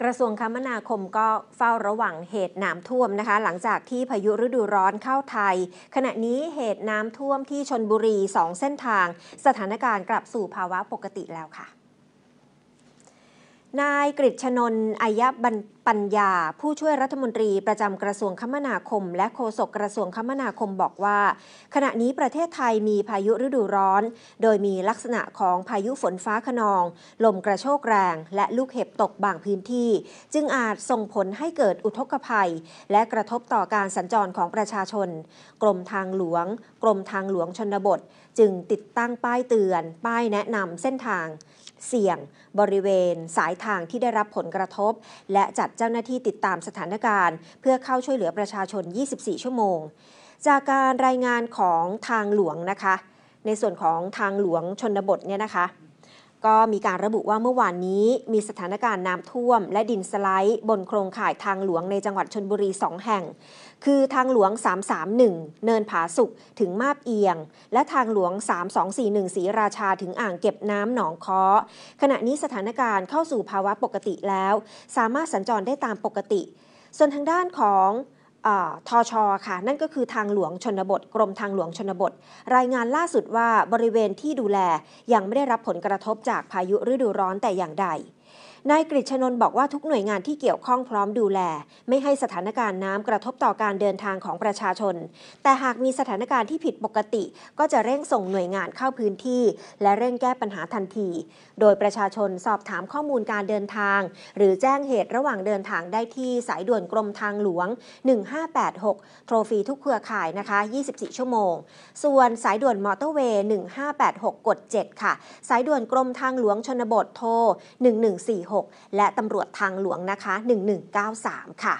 กระทรวงคมนาคมก็เฝ้าระวังเหตุน้ำท่วมนะคะ หลังจากที่พายุฤดูร้อนเข้าไทย ขณะนี้เหตุน้ำท่วมที่ชนบุรี 2 เส้นทาง สถานการณ์กลับสู่ภาวะปกติแล้วค่ะนายกฤษชนนอายปัญญา ผู้ช่วยรัฐมนตรีประจำกระทรวงคมนาคม และโฆษกกระทรวงคมนาคมบอกว่า ขณะนี้ประเทศไทยมีพายุฤดูร้อน โดยมีลักษณะของพายุฝนฟ้าขนอง ลมกระโชกแรงและลูกเห็บตกบางพื้นที่ จึงอาจส่งผลให้เกิดอุทกภัย และกระทบต่อการสัญจรของประชาชนกรมทางหลวงกรมทางหลวงชนบท จึงติดตั้งป้ายเตือน ป้ายแนะนำเส้นทาง เสี่ยง บริเวณสายทางที่ได้รับผลกระทบ และจัดเจ้าหน้าที่ติดตามสถานการณ์ เพื่อเข้าช่วยเหลือประชาชน 24 ชั่วโมง จากการรายงานของทางหลวงนะคะ ในส่วนของทางหลวงชนบทเนี่ยนะคะก็มีการระบุว่าเมื่อวานนี้มีสถานการณ์น้ำท่วมและดินสไลด์บนโครงข่ายทางหลวงในจังหวัดชนบุรี 2 แห่ง คือทางหลวง 331 เนินผาสุกถึงมาบเอียง และทางหลวง 3241 สีราชาถึงอ่างเก็บน้ำหนองค้อขณะนี้สถานการณ์เข้าสู่ภาวะปกติแล้ว สามารถสัญจรได้ตามปกติ ส่วนทางด้านของทอชอค่ะ นั่นก็คือทางหลวงชนบท กรมทางหลวงชนบท รายงานล่าสุดว่าบริเวณที่ดูแลยังไม่ได้รับผลกระทบจากพายุฤดูร้อนแต่อย่างใดนายกฤชนนท์บอกว่าทุกหน่วยงานที่เกี่ยวข้องพร้อมดูแล ไม่ให้สถานการณ์น้ำกระทบต่อการเดินทางของประชาชน แต่หากมีสถานการณ์ที่ผิดปกติ ก็จะเร่งส่งหน่วยงานเข้าพื้นที่และเร่งแก้ปัญหาทันที โดยประชาชนสอบถามข้อมูลการเดินทาง หรือแจ้งเหตุระหว่างเดินทางได้ที่สายด่วนกรมทางหลวง 1586โทรฟรีทุกเครือข่ายนะคะ 24 ชั่วโมง ส่วนสายด่วนมอเตอร์เวย์1586กด7ค่ะ สายด่วนกรมทางหลวงชนบทโทร1146 6และตำรวจทางหลวงนะคะ 1193 ค่ะ